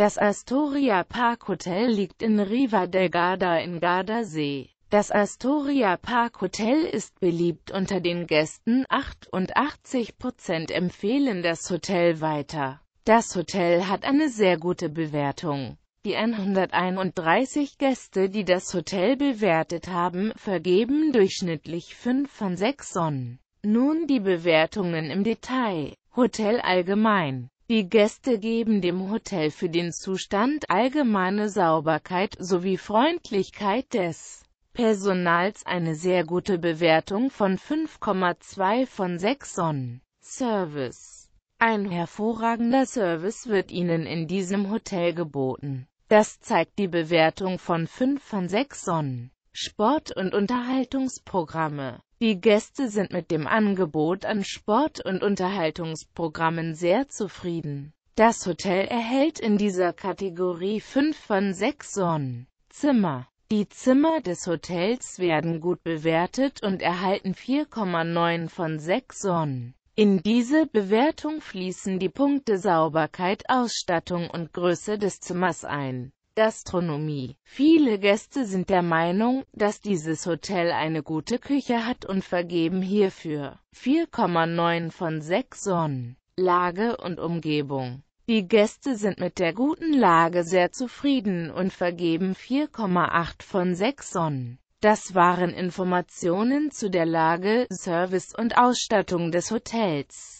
Das Astoria Park Hotel liegt in Riva del Garda in Gardasee. Das Astoria Park Hotel ist beliebt unter den Gästen, 88% empfehlen das Hotel weiter. Das Hotel hat eine sehr gute Bewertung. Die 131 Gäste, die das Hotel bewertet haben, vergeben durchschnittlich 5 von 6 Sonnen. Nun die Bewertungen im Detail. Hotel allgemein die Gäste geben dem Hotel für den Zustand allgemeine Sauberkeit sowie Freundlichkeit des Personals eine sehr gute Bewertung von 5,2 von 6 Sonnen. Service Ein hervorragender Service wird Ihnen in diesem Hotel geboten. Das zeigt die Bewertung von 5 von 6 Sonnen. Sport- und Unterhaltungsprogramme die Gäste sind mit dem Angebot an Sport- und Unterhaltungsprogrammen sehr zufrieden. Das Hotel erhält in dieser Kategorie 5 von 6 Sonnen. Zimmer Die Zimmer des Hotels werden gut bewertet und erhalten 4,9 von 6 Sonnen. In diese Bewertung fließen die Punkte Sauberkeit, Ausstattung und Größe des Zimmers ein. Gastronomie. Viele Gäste sind der Meinung, dass dieses Hotel eine gute Küche hat und vergeben hierfür 4,9 von 6 Sonnen. Lage und Umgebung. Die Gäste sind mit der guten Lage sehr zufrieden und vergeben 4,8 von 6 Sonnen. Das waren Informationen zu der Lage, Service und Ausstattung des Hotels.